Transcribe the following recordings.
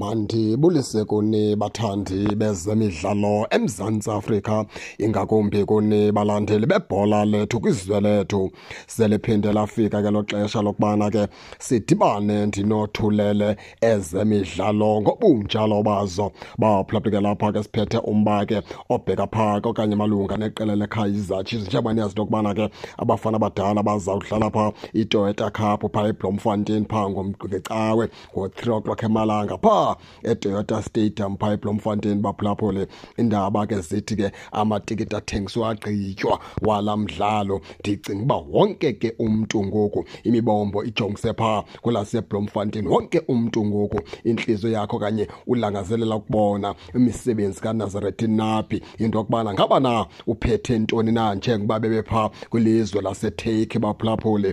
mandibulise kuni bathandi bezemidlalo emzantsi afrika ingakumbi kuni balandeli bebhola lethu kwizwe lethu seliphinde lafika ke lo xesha lokubana ke sidibane ndinothulele ezemidlalo ngobunjalo bazo baphulaphula lapha ke siphethe umba ke obheka phaa okanye malunga neqela lekhaya izatshisi njengoba into yokubana ke abafana abadala bazawudlala phaa itoyota cup phaa eblomfontein phaa ngecawe ngo-three o'clock emalanga phaa eToyota Stadium phaa eBloemfontein baphulaphule le indaba ke zithi ke amatikiti athengiswa agqitywa wala mdlalo ndicinga uba wonke ke umntu ngoku imibombo ijongise phaa kwelaseBloemfontein wonke umntu ngoku intliziyo yakho okanye ulangazelela ukubona imisebenzi kanazareth naphi into yokubana ngaba na uphethe ntoni na njengokuba bebephaa kwilizwe laseturkey baphulaphule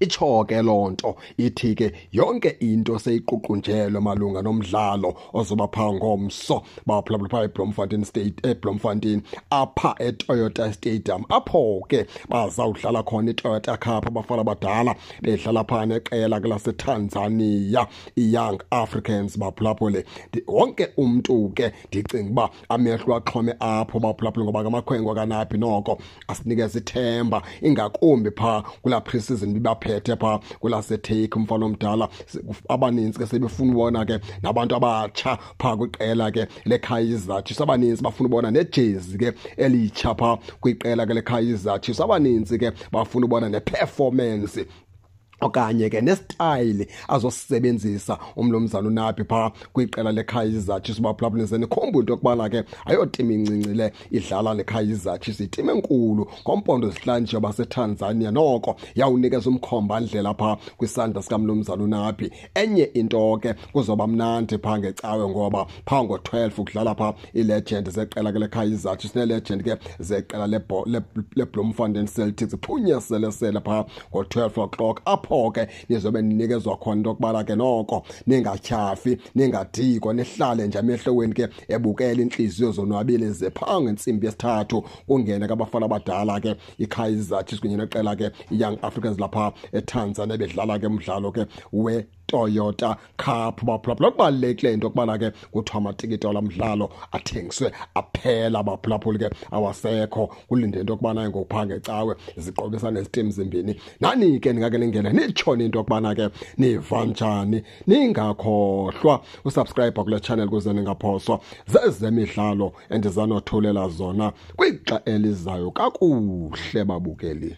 itsho ke lonto ithi ke yonke into seyiququnjelwe malunga nomdlalo ozoba pha ngomso baphulaphula pha eBloemfontein State eBloemfontein apha eToyota Stadium apho ke bazawudlala khona iToyota Cup abafana badala bedlala pha neqela lase Tanzania iYoung Africans baphulaphule wonke umuntu ke ndicinga uba amehlo axhome apho baphulaphule ngoba ngamakhwenkwe kanaphi noko asinikeza ithemba ingakumbi pha kula preseason baphethe pha kwelasetake mfana omdala abanintsi ke sebefuna ubona ke nabantu abatsha pha kwiqela ke lekhayizathis abanintsi bafuna ubona nejezi ke elitsha pha kwiqela ke lekhayizathis abanintsi ke bafuna ubona neperformance okanye ke nesitayile azosisebenzisa umlumzana unaphi phaa kwiqela lekaizer chiefs baphulaphulaniseni khombu into yokubana ke ayotim incinci le idlala lekaizer chiefs yitim enkulu ngompondo zihlanjiwe basetanzania noko yawunikeza umkhomba ndlela phaa kwisandla sikamlumzana unaphi enye into ke kuzoba mnandi phaa ngecawe ngoba phaa ngo-12 kudlala phaa iilegend zeqela ke lekaizer chiefs neelegend ke zeqela leblomfonden celtic celtics sele phaa ngo-12 o'clock apho ke nizobe ninikezwa khona into yokubana ke noko ningatyhafi ningadiko nihlale nje amehlweni ke ebukela inhliziyo zonwabile ze phaa ngentsimbi yesithathu kungene ke abafana abadala ke ikaizer chiefs kunye neqela ke young africans lapha etanzania bedlala ke umdlalo ke we Toyota Cup baphulaphula kubalulekile into yokubana ke kuthiwa amatikiti ola mdlalo athengiswe aphela baphulaphula ke awasekho kulinde into yokubana ngokupha ngecawe ziqokisa nezitim zimbini nani ke ningake ningene nitshoni into yokubana ke niva njani ningakhohlwa usubscribe kule channel kuze ningaphoswa zezemidlalo endizanothulela zona kwixa elizayo kakuhle babukeli